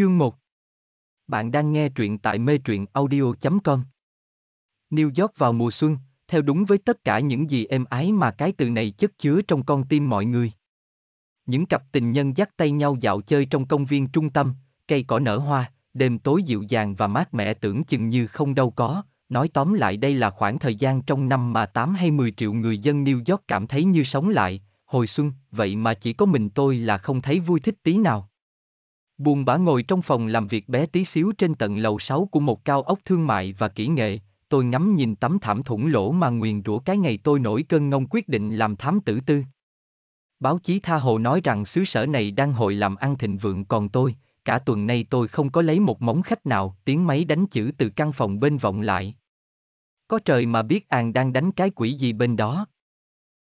Chương 1 Bạn đang nghe truyện tại mê truyện audio.com New York vào mùa xuân, theo đúng với tất cả những gì êm ái mà cái từ này chất chứa trong con tim mọi người. Những cặp tình nhân dắt tay nhau dạo chơi trong công viên trung tâm, cây cỏ nở hoa, đêm tối dịu dàng và mát mẻ tưởng chừng như không đâu có, nói tóm lại đây là khoảng thời gian trong năm mà 8 hay 10 triệu người dân New York cảm thấy như sống lại, hồi xuân, vậy mà chỉ có mình tôi là không thấy vui thích tí nào. Buồn bã ngồi trong phòng làm việc bé tí xíu trên tận lầu 6 của một cao ốc thương mại và kỹ nghệ, tôi ngắm nhìn tấm thảm thủng lỗ mà nguyền rủa cái ngày tôi nổi cơn ngông quyết định làm thám tử tư. Báo chí tha hồ nói rằng xứ sở này đang hội làm ăn thịnh vượng còn tôi, cả tuần nay tôi không có lấy một móng khách nào, tiếng máy đánh chữ từ căn phòng bên vọng lại. Có trời mà biết An đang đánh cái quỷ gì bên đó.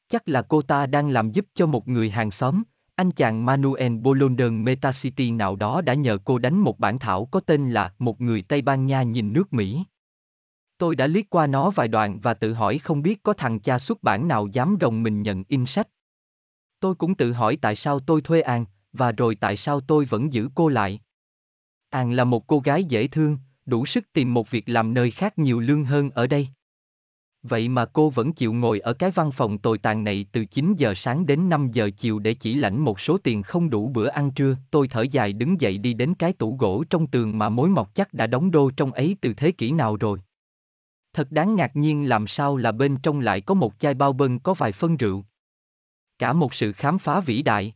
Chắc là cô ta đang làm giúp cho một người hàng xóm, anh chàng Manuel Bolondon Metacity nào đó đã nhờ cô đánh một bản thảo có tên là Một người Tây Ban Nha nhìn nước Mỹ. Tôi đã liếc qua nó vài đoạn và tự hỏi không biết có thằng cha xuất bản nào dám rồng mình nhận in sách. Tôi cũng tự hỏi tại sao tôi thuê An, và rồi tại sao tôi vẫn giữ cô lại. An là một cô gái dễ thương, đủ sức tìm một việc làm nơi khác nhiều lương hơn ở đây. Vậy mà cô vẫn chịu ngồi ở cái văn phòng tồi tàn này từ 9 giờ sáng đến 5 giờ chiều để chỉ lãnh một số tiền không đủ bữa ăn trưa. Tôi thở dài đứng dậy đi đến cái tủ gỗ trong tường mà mối mọc chắc đã đóng đô trong ấy từ thế kỷ nào rồi. Thật đáng ngạc nhiên làm sao là bên trong lại có một chai bao bân có vài phân rượu. Cả một sự khám phá vĩ đại.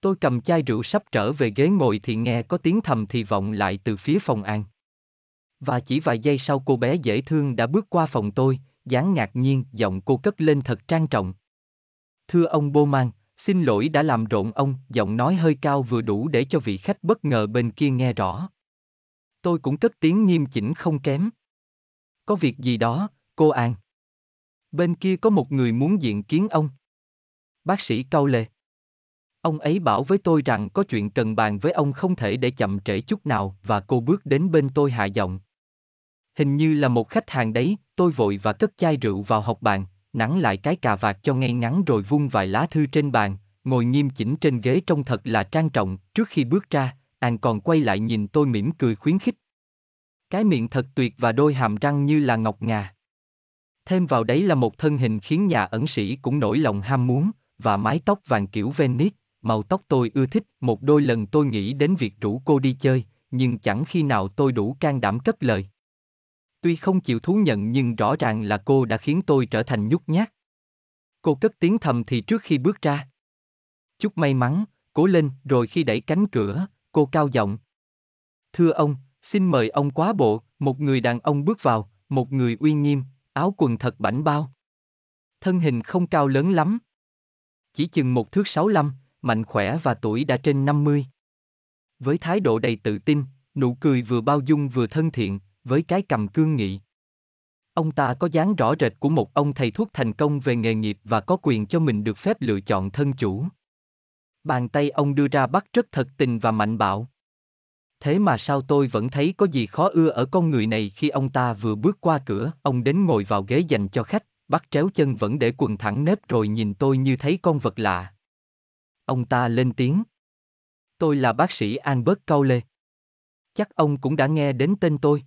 Tôi cầm chai rượu sắp trở về ghế ngồi thì nghe có tiếng thầm thì vọng lại từ phía phòng an. Và chỉ vài giây sau cô bé dễ thương đã bước qua phòng tôi, dáng ngạc nhiên, giọng cô cất lên thật trang trọng. Thưa ông Bowman, xin lỗi đã làm rộn ông, giọng nói hơi cao vừa đủ để cho vị khách bất ngờ bên kia nghe rõ. Tôi cũng cất tiếng nghiêm chỉnh không kém. Có việc gì đó, cô An. Bên kia có một người muốn diện kiến ông. Bác sĩ cau lề. Ông ấy bảo với tôi rằng có chuyện cần bàn với ông không thể để chậm trễ chút nào và cô bước đến bên tôi hạ giọng hình như là một khách hàng đấy, tôi vội và cất chai rượu vào học bàn, nắn lại cái cà vạt cho ngay ngắn rồi vung vài lá thư trên bàn, ngồi nghiêm chỉnh trên ghế trông thật là trang trọng, trước khi bước ra, An còn quay lại nhìn tôi mỉm cười khuyến khích. Cái miệng thật tuyệt và đôi hàm răng như là ngọc ngà. Thêm vào đấy là một thân hình khiến nhà ẩn sĩ cũng nổi lòng ham muốn, và mái tóc vàng kiểu Venice, màu tóc tôi ưa thích, một đôi lần tôi nghĩ đến việc rủ cô đi chơi, nhưng chẳng khi nào tôi đủ can đảm cất lời tuy không chịu thú nhận nhưng rõ ràng là cô đã khiến tôi trở thành nhút nhát. Cô cất tiếng thầm thì trước khi bước ra. Chút may mắn, cố lên, rồi khi đẩy cánh cửa, cô cao giọng. Thưa ông, xin mời ông quá bộ, một người đàn ông bước vào, một người uy nghiêm, áo quần thật bảnh bao. Thân hình không cao lớn lắm. Chỉ chừng một thước sáu lăm, mạnh khỏe và tuổi đã trên năm mươi. Với thái độ đầy tự tin, nụ cười vừa bao dung vừa thân thiện, với cái cầm cương nghị. Ông ta có dáng rõ rệt của một ông thầy thuốc thành công về nghề nghiệp và có quyền cho mình được phép lựa chọn thân chủ. Bàn tay ông đưa ra bắt rất thật tình và mạnh bạo. Thế mà sao tôi vẫn thấy có gì khó ưa ở con người này khi ông ta vừa bước qua cửa, ông đến ngồi vào ghế dành cho khách, bắt tréo chân vẫn để quần thẳng nếp rồi nhìn tôi như thấy con vật lạ. Ông ta lên tiếng. Tôi là bác sĩ Albert Cowley. Chắc ông cũng đã nghe đến tên tôi.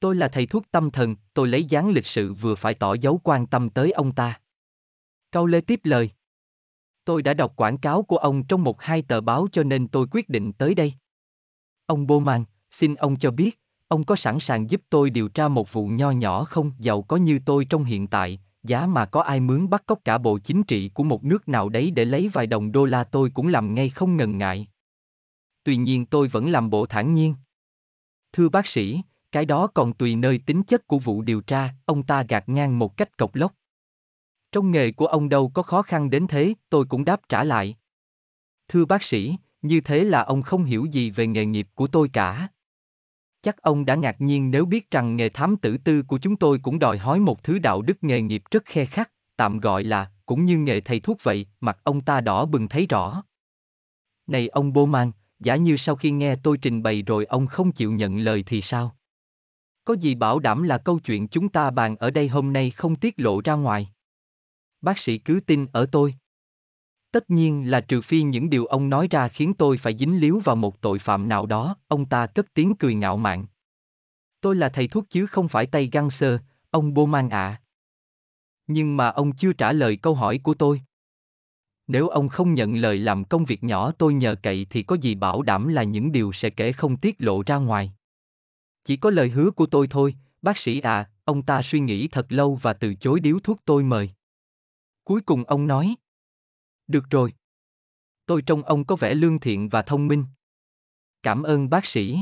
Tôi là thầy thuốc tâm thần, tôi lấy dáng lịch sự vừa phải tỏ dấu quan tâm tới ông ta. Câu lê tiếp lời. Tôi đã đọc quảng cáo của ông trong một hai tờ báo cho nên tôi quyết định tới đây. Ông Bowman, xin ông cho biết, ông có sẵn sàng giúp tôi điều tra một vụ nho nhỏ không giàu có như tôi trong hiện tại, giá mà có ai mướn bắt cóc cả bộ chính trị của một nước nào đấy để lấy vài đồng đô la tôi cũng làm ngay không ngần ngại. Tuy nhiên tôi vẫn làm bộ thản nhiên. Thưa bác sĩ, cái đó còn tùy nơi tính chất của vụ điều tra, ông ta gạt ngang một cách cộc lốc. Trong nghề của ông đâu có khó khăn đến thế, tôi cũng đáp trả lại. Thưa bác sĩ, như thế là ông không hiểu gì về nghề nghiệp của tôi cả. Chắc ông đã ngạc nhiên nếu biết rằng nghề thám tử tư của chúng tôi cũng đòi hỏi một thứ đạo đức nghề nghiệp rất khe khắc, tạm gọi là, cũng như nghề thầy thuốc vậy, mặt ông ta đỏ bừng thấy rõ. Này ông Bô mang giả như sau khi nghe tôi trình bày rồi ông không chịu nhận lời thì sao? có gì bảo đảm là câu chuyện chúng ta bàn ở đây hôm nay không tiết lộ ra ngoài. Bác sĩ cứ tin ở tôi. Tất nhiên là trừ phi những điều ông nói ra khiến tôi phải dính líu vào một tội phạm nào đó, ông ta cất tiếng cười ngạo mạn. Tôi là thầy thuốc chứ không phải tay găng sơ, ông bô man ạ. À. Nhưng mà ông chưa trả lời câu hỏi của tôi. Nếu ông không nhận lời làm công việc nhỏ tôi nhờ cậy thì có gì bảo đảm là những điều sẽ kể không tiết lộ ra ngoài. Chỉ có lời hứa của tôi thôi, bác sĩ à, ông ta suy nghĩ thật lâu và từ chối điếu thuốc tôi mời. Cuối cùng ông nói. Được rồi. Tôi trông ông có vẻ lương thiện và thông minh. Cảm ơn bác sĩ.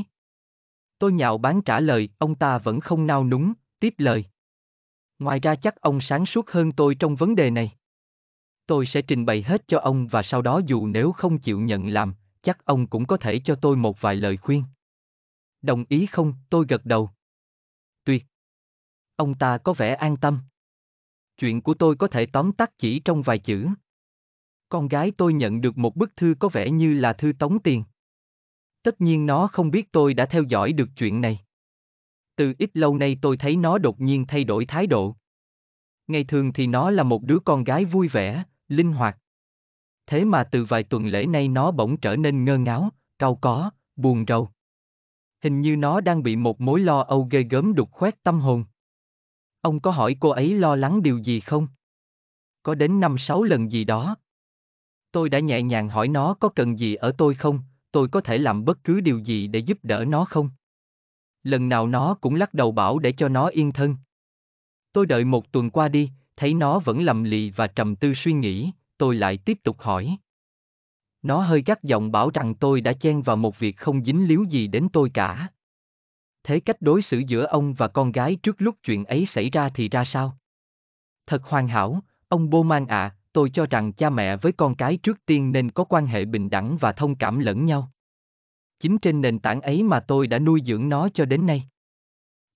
Tôi nhạo bán trả lời, ông ta vẫn không nao núng, tiếp lời. Ngoài ra chắc ông sáng suốt hơn tôi trong vấn đề này. Tôi sẽ trình bày hết cho ông và sau đó dù nếu không chịu nhận làm, chắc ông cũng có thể cho tôi một vài lời khuyên. Đồng ý không, tôi gật đầu. Tuyệt. Ông ta có vẻ an tâm. Chuyện của tôi có thể tóm tắt chỉ trong vài chữ. Con gái tôi nhận được một bức thư có vẻ như là thư tống tiền. Tất nhiên nó không biết tôi đã theo dõi được chuyện này. Từ ít lâu nay tôi thấy nó đột nhiên thay đổi thái độ. Ngày thường thì nó là một đứa con gái vui vẻ, linh hoạt. Thế mà từ vài tuần lễ nay nó bỗng trở nên ngơ ngáo, cau có, buồn rầu hình như nó đang bị một mối lo âu ghê gớm đục khoét tâm hồn. Ông có hỏi cô ấy lo lắng điều gì không? Có đến năm sáu lần gì đó. Tôi đã nhẹ nhàng hỏi nó có cần gì ở tôi không, tôi có thể làm bất cứ điều gì để giúp đỡ nó không? Lần nào nó cũng lắc đầu bảo để cho nó yên thân. Tôi đợi một tuần qua đi, thấy nó vẫn lầm lì và trầm tư suy nghĩ, tôi lại tiếp tục hỏi. Nó hơi gắt giọng bảo rằng tôi đã chen vào một việc không dính líu gì đến tôi cả. Thế cách đối xử giữa ông và con gái trước lúc chuyện ấy xảy ra thì ra sao? Thật hoàn hảo, ông Bô Man ạ, à, tôi cho rằng cha mẹ với con cái trước tiên nên có quan hệ bình đẳng và thông cảm lẫn nhau. Chính trên nền tảng ấy mà tôi đã nuôi dưỡng nó cho đến nay.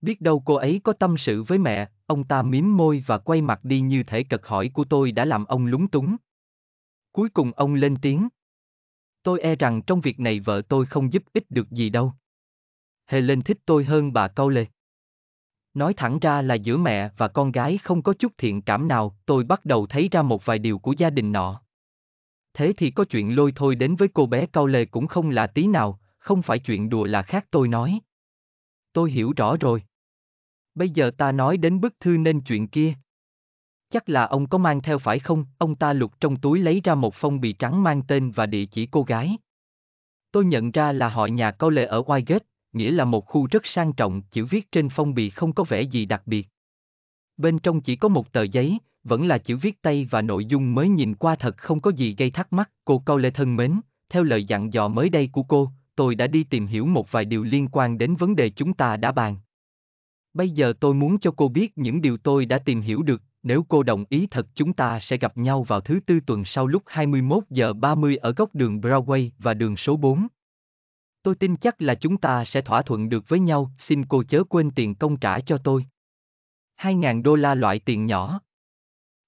Biết đâu cô ấy có tâm sự với mẹ, ông ta mím môi và quay mặt đi như thể cật hỏi của tôi đã làm ông lúng túng. Cuối cùng ông lên tiếng tôi e rằng trong việc này vợ tôi không giúp ích được gì đâu. hề lên thích tôi hơn bà Lê. Nói thẳng ra là giữa mẹ và con gái không có chút thiện cảm nào, tôi bắt đầu thấy ra một vài điều của gia đình nọ. Thế thì có chuyện lôi thôi đến với cô bé cao Lê cũng không là tí nào, không phải chuyện đùa là khác tôi nói. Tôi hiểu rõ rồi. Bây giờ ta nói đến bức thư nên chuyện kia. Chắc là ông có mang theo phải không? Ông ta lục trong túi lấy ra một phong bì trắng mang tên và địa chỉ cô gái. Tôi nhận ra là họ nhà câu lệ ở Whitegate, nghĩa là một khu rất sang trọng, chữ viết trên phong bì không có vẻ gì đặc biệt. Bên trong chỉ có một tờ giấy, vẫn là chữ viết tay và nội dung mới nhìn qua thật không có gì gây thắc mắc. Cô câu lệ thân mến, theo lời dặn dò mới đây của cô, tôi đã đi tìm hiểu một vài điều liên quan đến vấn đề chúng ta đã bàn. Bây giờ tôi muốn cho cô biết những điều tôi đã tìm hiểu được, nếu cô đồng ý thật chúng ta sẽ gặp nhau vào thứ tư tuần sau lúc 21 giờ 30 ở góc đường Broadway và đường số 4. Tôi tin chắc là chúng ta sẽ thỏa thuận được với nhau, xin cô chớ quên tiền công trả cho tôi. 2.000 đô la loại tiền nhỏ.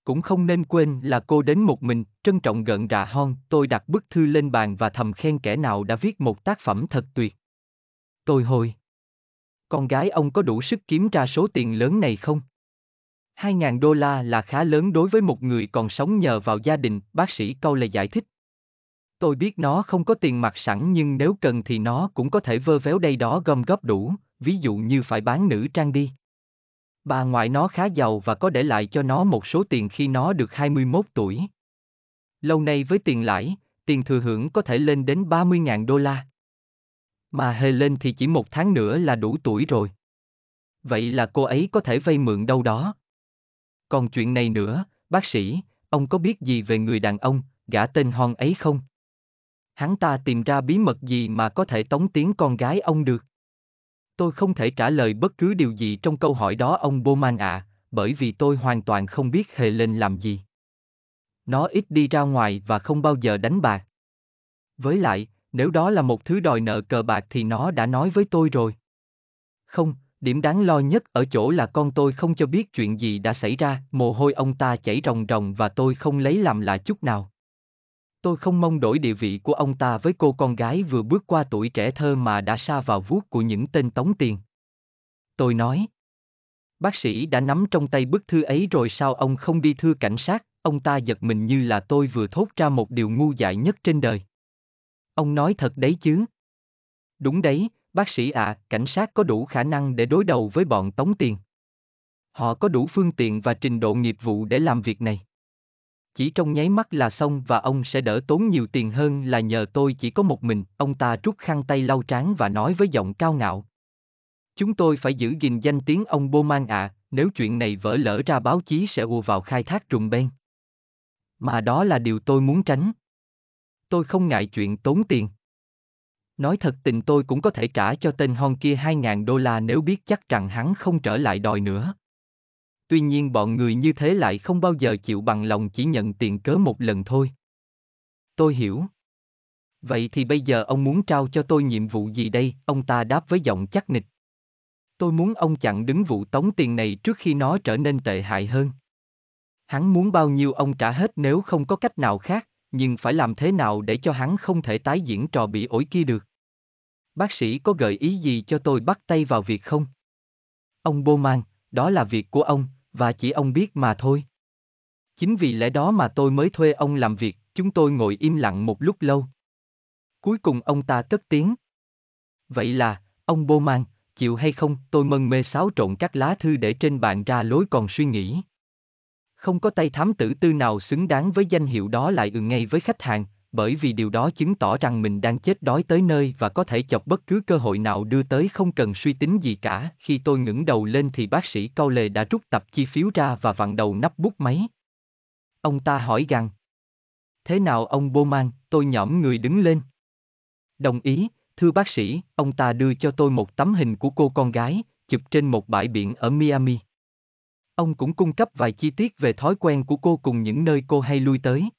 Cũng không nên quên là cô đến một mình, trân trọng gợn rà hon, tôi đặt bức thư lên bàn và thầm khen kẻ nào đã viết một tác phẩm thật tuyệt. Tôi hồi. Con gái ông có đủ sức kiếm ra số tiền lớn này không? 2.000 đô la là khá lớn đối với một người còn sống nhờ vào gia đình, bác sĩ câu lời giải thích. Tôi biết nó không có tiền mặt sẵn nhưng nếu cần thì nó cũng có thể vơ véo đây đó gom góp đủ, ví dụ như phải bán nữ trang đi. Bà ngoại nó khá giàu và có để lại cho nó một số tiền khi nó được 21 tuổi. Lâu nay với tiền lãi, tiền thừa hưởng có thể lên đến 30.000 đô la. Mà hề lên thì chỉ một tháng nữa là đủ tuổi rồi. Vậy là cô ấy có thể vay mượn đâu đó. Còn chuyện này nữa, bác sĩ, ông có biết gì về người đàn ông, gã tên Hon ấy không? Hắn ta tìm ra bí mật gì mà có thể tống tiếng con gái ông được? Tôi không thể trả lời bất cứ điều gì trong câu hỏi đó ông Bowman ạ, à, bởi vì tôi hoàn toàn không biết hề lên làm gì. Nó ít đi ra ngoài và không bao giờ đánh bạc. Với lại, nếu đó là một thứ đòi nợ cờ bạc thì nó đã nói với tôi rồi. Không, Điểm đáng lo nhất ở chỗ là con tôi không cho biết chuyện gì đã xảy ra, mồ hôi ông ta chảy ròng ròng và tôi không lấy làm lạ chút nào. Tôi không mong đổi địa vị của ông ta với cô con gái vừa bước qua tuổi trẻ thơ mà đã xa vào vuốt của những tên tống tiền. Tôi nói, bác sĩ đã nắm trong tay bức thư ấy rồi sao ông không đi thưa cảnh sát, ông ta giật mình như là tôi vừa thốt ra một điều ngu dại nhất trên đời. Ông nói thật đấy chứ. Đúng đấy, bác sĩ ạ, à, cảnh sát có đủ khả năng để đối đầu với bọn tống tiền. Họ có đủ phương tiện và trình độ nghiệp vụ để làm việc này. Chỉ trong nháy mắt là xong và ông sẽ đỡ tốn nhiều tiền hơn là nhờ tôi chỉ có một mình, ông ta rút khăn tay lau trán và nói với giọng cao ngạo. Chúng tôi phải giữ gìn danh tiếng ông Bowman ạ, à, nếu chuyện này vỡ lỡ ra báo chí sẽ ùa vào khai thác trùng bên. Mà đó là điều tôi muốn tránh. Tôi không ngại chuyện tốn tiền. Nói thật tình tôi cũng có thể trả cho tên hon kia 2.000 đô la nếu biết chắc rằng hắn không trở lại đòi nữa. Tuy nhiên bọn người như thế lại không bao giờ chịu bằng lòng chỉ nhận tiền cớ một lần thôi. Tôi hiểu. Vậy thì bây giờ ông muốn trao cho tôi nhiệm vụ gì đây? Ông ta đáp với giọng chắc nịch. Tôi muốn ông chặn đứng vụ tống tiền này trước khi nó trở nên tệ hại hơn. Hắn muốn bao nhiêu ông trả hết nếu không có cách nào khác nhưng phải làm thế nào để cho hắn không thể tái diễn trò bị ổi kia được? Bác sĩ có gợi ý gì cho tôi bắt tay vào việc không? Ông Bowman, đó là việc của ông, và chỉ ông biết mà thôi. Chính vì lẽ đó mà tôi mới thuê ông làm việc, chúng tôi ngồi im lặng một lúc lâu. Cuối cùng ông ta cất tiếng. Vậy là, ông Bowman, chịu hay không, tôi mân mê xáo trộn các lá thư để trên bàn ra lối còn suy nghĩ không có tay thám tử tư nào xứng đáng với danh hiệu đó lại ừng ngay với khách hàng, bởi vì điều đó chứng tỏ rằng mình đang chết đói tới nơi và có thể chọc bất cứ cơ hội nào đưa tới không cần suy tính gì cả. Khi tôi ngẩng đầu lên thì bác sĩ Cao Lề đã rút tập chi phiếu ra và vặn đầu nắp bút máy. Ông ta hỏi rằng, thế nào ông Bowman, tôi nhõm người đứng lên. Đồng ý, thưa bác sĩ, ông ta đưa cho tôi một tấm hình của cô con gái, chụp trên một bãi biển ở Miami. Ông cũng cung cấp vài chi tiết về thói quen của cô cùng những nơi cô hay lui tới.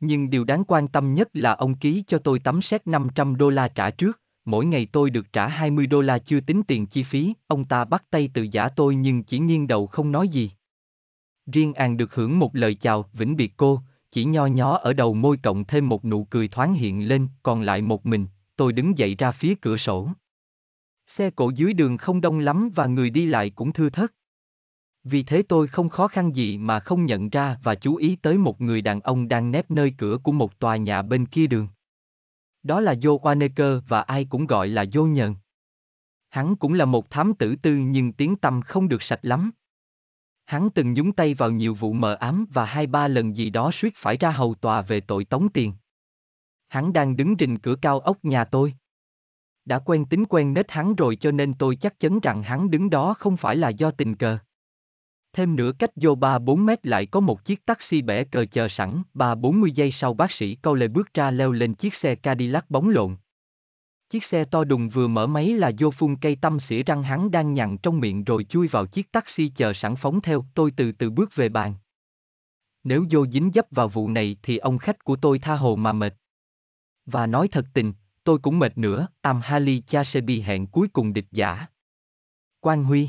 Nhưng điều đáng quan tâm nhất là ông ký cho tôi tắm xét 500 đô la trả trước, mỗi ngày tôi được trả 20 đô la chưa tính tiền chi phí, ông ta bắt tay từ giả tôi nhưng chỉ nghiêng đầu không nói gì. Riêng An được hưởng một lời chào, vĩnh biệt cô, chỉ nho nhó ở đầu môi cộng thêm một nụ cười thoáng hiện lên, còn lại một mình, tôi đứng dậy ra phía cửa sổ. Xe cổ dưới đường không đông lắm và người đi lại cũng thưa thớt. Vì thế tôi không khó khăn gì mà không nhận ra và chú ý tới một người đàn ông đang nép nơi cửa của một tòa nhà bên kia đường. Đó là Joe Waneker và ai cũng gọi là Joe Nhận. Hắn cũng là một thám tử tư nhưng tiếng tâm không được sạch lắm. Hắn từng nhúng tay vào nhiều vụ mờ ám và hai ba lần gì đó suýt phải ra hầu tòa về tội tống tiền. Hắn đang đứng rình cửa cao ốc nhà tôi. Đã quen tính quen nết hắn rồi cho nên tôi chắc chắn rằng hắn đứng đó không phải là do tình cờ. Thêm nữa cách vô 3-4 mét lại có một chiếc taxi bẻ cờ chờ sẵn, 3-40 giây sau bác sĩ câu lệ bước ra leo lên chiếc xe Cadillac bóng lộn. Chiếc xe to đùng vừa mở máy là vô phun cây tâm xỉa răng hắn đang nhặn trong miệng rồi chui vào chiếc taxi chờ sẵn phóng theo, tôi từ từ bước về bàn. Nếu vô dính dấp vào vụ này thì ông khách của tôi tha hồ mà mệt. Và nói thật tình, tôi cũng mệt nữa, Am Hali Chasebi hẹn cuối cùng địch giả. Quang Huy